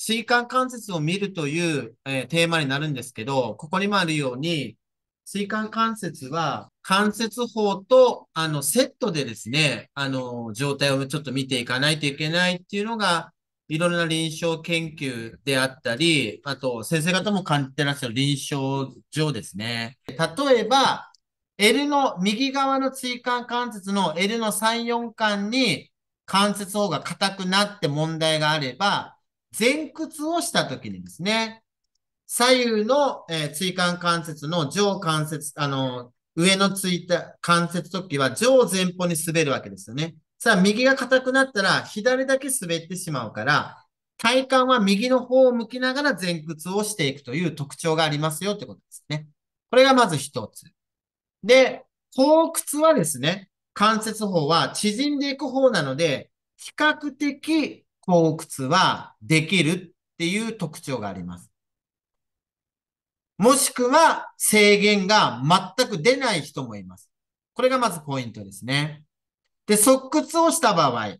椎間関節を見るという、えー、テーマになるんですけど、ここにもあるように、椎間関節は関節法とあのセットでですね、あの状態をちょっと見ていかないといけないっていうのが、いろんな臨床研究であったり、あと先生方も感じてらっしゃる臨床上ですね。例えば、L の右側の椎間関節の L の3、4間に関節法が硬くなって問題があれば、前屈をしたときにですね、左右の、えー、椎間関節の上関節、あの、上のついた関節突起は上前方に滑るわけですよね。さあ、右が硬くなったら左だけ滑ってしまうから、体幹は右の方を向きながら前屈をしていくという特徴がありますよってことですね。これがまず一つ。で、後屈はですね、関節法は縮んでいく方なので、比較的洞窟はできるっていう特徴があります。もしくは制限が全く出ない人もいます。これがまずポイントですね。で、側屈をした場合、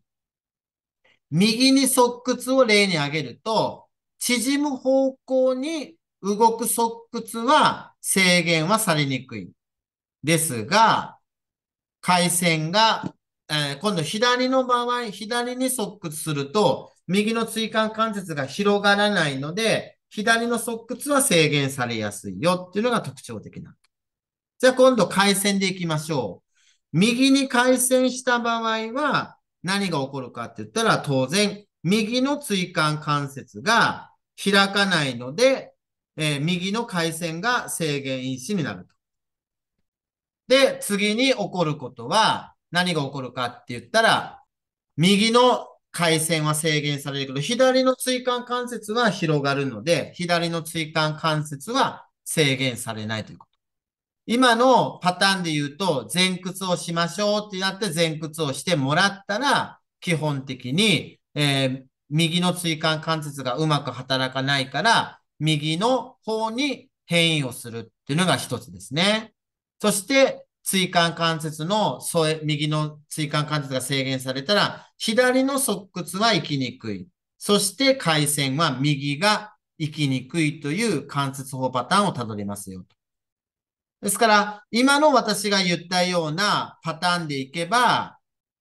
右に側屈を例に挙げると、縮む方向に動く側屈は制限はされにくい。ですが、回線がえー、今度左の場合、左に側屈すると、右の椎間関節が広がらないので、左の側屈は制限されやすいよっていうのが特徴的な。じゃあ今度回線でいきましょう。右に回線した場合は何が起こるかって言ったら当然右の椎間関節が開かないので、えー、右の回線が制限因子になると。で、次に起こることは何が起こるかって言ったら、右の回線は制限されるけど、左の椎間関節は広がるので、左の椎間関節は制限されないということ。今のパターンで言うと、前屈をしましょうってなって前屈をしてもらったら、基本的に、えー、右の椎間関節がうまく働かないから、右の方に変異をするっていうのが一つですね。そして、椎間関節の添え、右の椎間関節が制限されたら、左の側屈は行きにくい。そして回線は右が行きにくいという関節法パターンをたどりますよ。ですから、今の私が言ったようなパターンでいけば、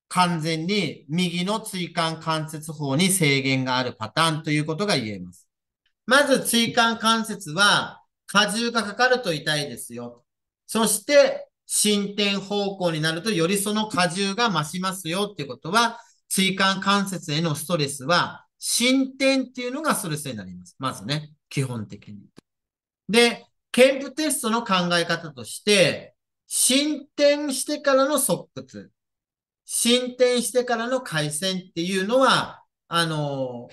完全に右の椎間関節法に制限があるパターンということが言えます。まず、椎間関節は、荷重がかかると痛いですよ。そして、進展方向になると、よりその荷重が増しますよっていうことは、椎間関節へのストレスは、進展っていうのがストレスになります。まずね、基本的に。で、ケンプテストの考え方として、進展してからの側屈、進展してからの回線っていうのは、あの、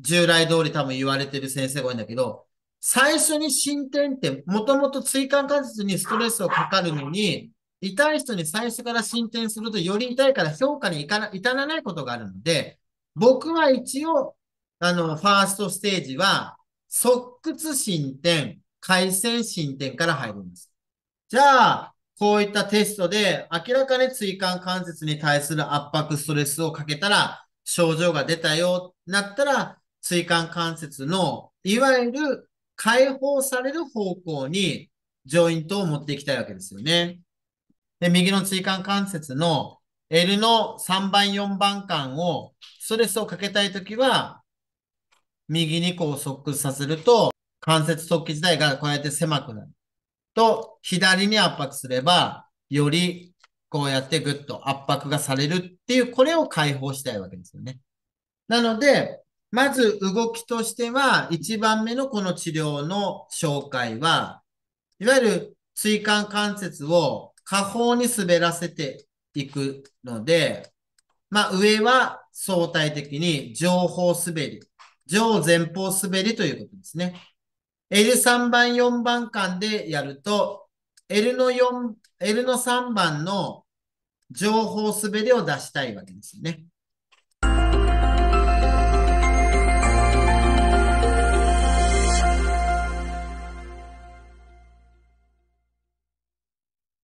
従来通り多分言われてる先生が多いんだけど、最初に進展って、もともと椎間関節にストレスをかかるのに、痛い人に最初から進展すると、より痛いから評価に至らないことがあるので、僕は一応、あの、ファーストステージは、側屈進展、回線進展から入ります。じゃあ、こういったテストで明らかに椎間関節に対する圧迫ストレスをかけたら症状が出たよ、なったら椎間関節のいわゆる解放される方向にジョイントを持っていきたいわけですよね。で、右の椎間関節の L の3番、4番間をストレスをかけたいときは、右にこう側屈させると、関節突起自体がこうやって狭くなる。と、左に圧迫すれば、よりこうやってぐっと圧迫がされるっていう、これを解放したいわけですよね。なので、まず動きとしては、1番目のこの治療の紹介は、いわゆる椎間関節を下方に滑らせていくので、まあ、上は相対的に上方滑り、上前方滑りということですね。L3 番、4番間でやると、L の4、L の3番の上方滑りを出したいわけですよね。